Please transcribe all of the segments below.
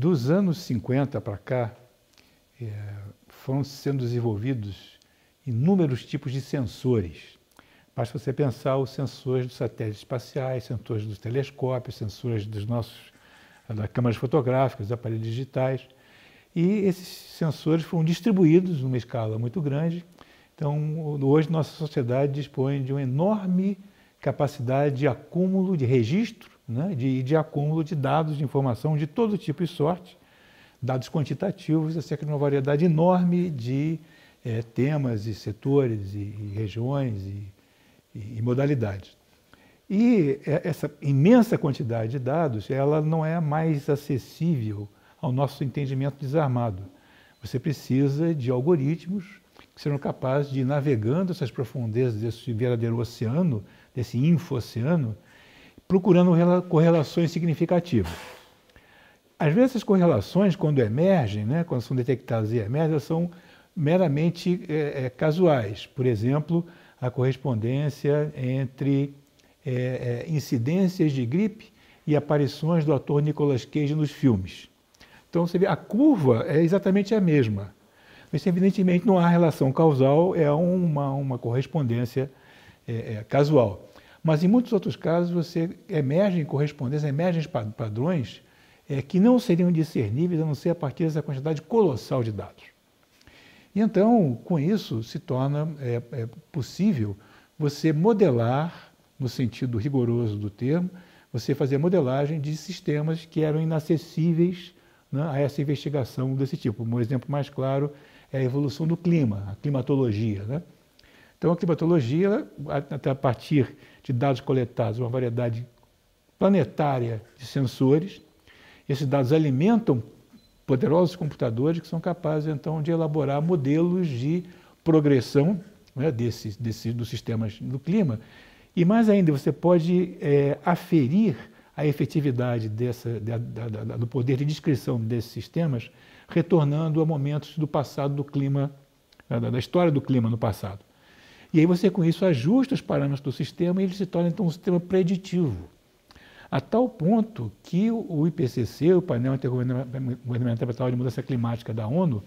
Dos anos 50 para cá, é, foram sendo desenvolvidos inúmeros tipos de sensores. Basta você pensar os sensores dos satélites espaciais, sensores dos telescópios, sensores dos nossos das câmaras fotográficas, dos aparelhos digitais. E esses sensores foram distribuídos numa escala muito grande. Então, hoje, nossa sociedade dispõe de uma enorme capacidade de acúmulo, de registro né, de, de acúmulo de dados, de informação de todo tipo e sorte, dados quantitativos acerca de uma variedade enorme de é, temas e setores e, e regiões e, e, e, modalidades. E essa imensa quantidade de dados, ela não é mais acessível ao nosso entendimento desarmado. Você precisa de algoritmos que sejam capazes de ir navegando essas profundezas desse verdadeiro oceano, desse info-oceano, procurando correlações significativas. Às vezes, essas correlações, quando emergem, né, quando são detectadas e emergem, elas são meramente é, é casuais. Por exemplo, a correspondência entre é, é, incidências de gripe e aparições do ator Nicolas Cage nos filmes. Então, você vê, a curva é exatamente a mesma. Mas, evidentemente, não há relação causal, é uma, uma correspondência é, é casual. Mas em muitos outros casos você emergem correspondências, emergem padrões é, que não seriam discerníveis a não ser a partir dessa quantidade colossal de dados. E então, com isso, se torna é, é possível você modelar, no sentido rigoroso do termo, você fazer modelagem de sistemas que eram inacessíveis né, a essa investigação desse tipo. Um exemplo mais claro é a evolução do clima, a climatologia. Né? Então, a climatologia, a partir de dados coletados, uma variedade planetária de sensores. Esses dados alimentam poderosos computadores que são capazes, então, de elaborar modelos de progressão né, desses, desses, dos sistemas do clima. E mais ainda, você pode é, aferir a efetividade dessa, da, da, da, do poder de descrição desses sistemas, retornando a momentos do passado do clima, da história do clima no passado. E aí você, com isso, ajusta os parâmetros do sistema e ele se torna, então, um sistema preditivo. A tal ponto que o IPCC, o painel intergovernamental de mudança climática da ONU,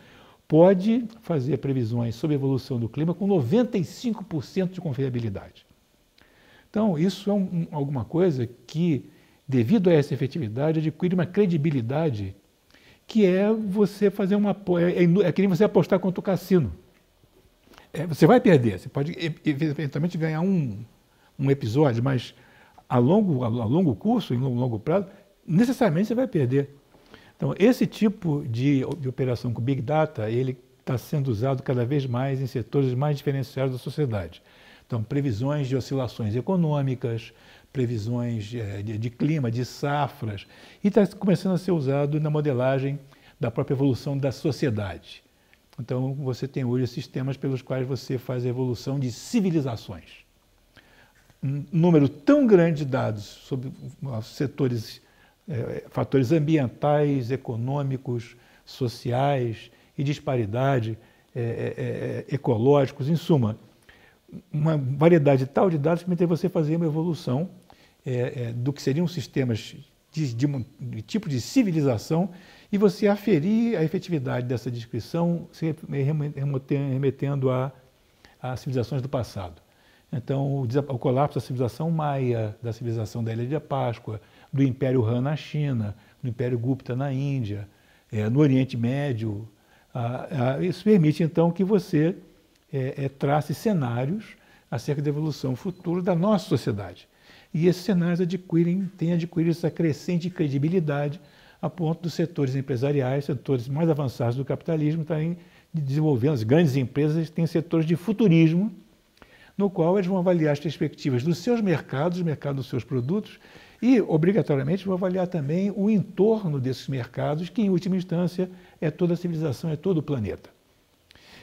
pode fazer previsões sobre a evolução do clima com 95% de confiabilidade. Então, isso é um, alguma coisa que, devido a essa efetividade, adquire uma credibilidade que é você fazer uma. É, é, é que nem você apostar contra o cassino. É, você vai perder, você pode eventualmente ganhar um, um episódio, mas a longo, a longo curso, em longo, prazo, necessariamente você vai perder. Então, esse tipo de, de operação com Big Data, ele está sendo usado cada vez mais em setores mais diferenciados da sociedade. Então, previsões de oscilações econômicas, previsões de, é, de, de clima, de safras, e está começando a ser usado na modelagem da própria evolução da sociedade. Então, você tem hoje sistemas pelos quais você faz a evolução de civilizações. Um número tão grande de dados sobre ah, setores, eh, eh, fatores ambientais, econômicos, sociais e disparidade eh, ecológicos, em suma, uma variedade tal de dados que permite você fazer uma evolução do que seriam sistemas de, de, de tipo de civilização e você aferir a efetividade dessa descrição se remetendo a, a civilizações do passado. Então, o, colapso da civilização maia, da civilização da Ilha de Páscoa, do Império Han na China, do Império Gupta na Índia, é, no Oriente Médio, a, a, isso permite então que você é, é, trace cenários acerca da evolução futura da nossa sociedade. E esses cenários adquirem, têm adquirido essa crescente credibilidade a ponto dos setores empresariais, setores mais avançados do capitalismo, estarem desenvolvendo, as grandes empresas têm setores de futurismo, no qual eles vão avaliar as perspectivas dos seus mercados, o mercado dos seus produtos, e, obrigatoriamente, vão avaliar também o entorno desses mercados, que, em última instância, é toda a civilização, é todo o planeta.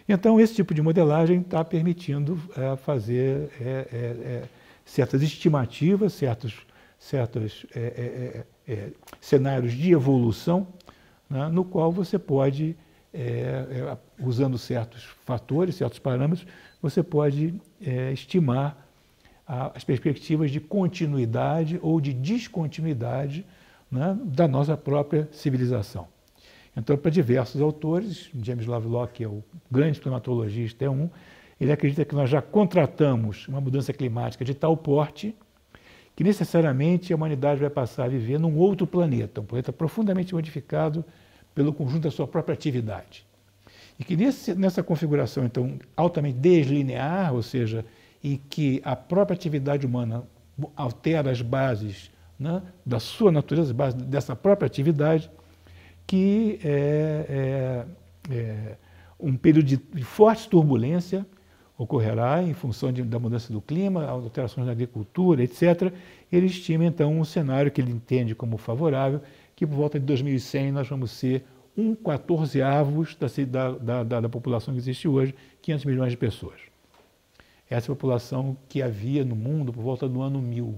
Então, esse tipo de modelagem está permitindo é, fazer é, é, certas estimativas, certos, certas é, cenários de evolução, né, no qual você pode, é, é usando certos fatores, certos parâmetros, você pode é, estimar a, as perspectivas de continuidade ou de descontinuidade né, da nossa própria civilização. Então, para diversos autores, James Lovelock, que é o grande climatologista, é um, ele acredita que nós já contratamos uma mudança climática de tal porte que necessariamente a humanidade vai passar a viver num outro planeta, um planeta profundamente modificado pelo conjunto da sua própria atividade. E que nesse, nessa configuração, então, altamente deslinear, ou seja, em que a própria atividade humana altera as bases né, da sua natureza, as bases dessa própria atividade, que é, é, é um período de forte turbulência ocorrerá em função de, da mudança do clima, alterações na agricultura, etc. Ele estima então um cenário que ele entende como favorável, que por volta de 2100 nós vamos ser um quatorzeavos da, da, da, da população que existe hoje, 500 milhões de pessoas. Essa é a população que havia no mundo por volta do ano 1000.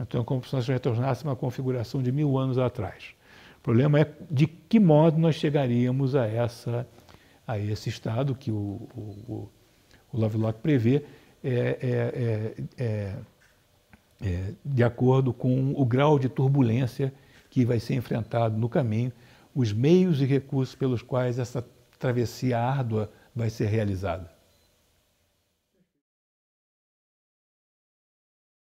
Então, é como se nós retornássemos a uma configuração de mil anos atrás. O problema é de que modo nós chegaríamos a, essa, a esse estado que o, o, o Lovelock prevê é é, é, é, é, de acordo com o grau de turbulência que vai ser enfrentado no caminho, os meios e recursos pelos quais essa travessia árdua vai ser realizada.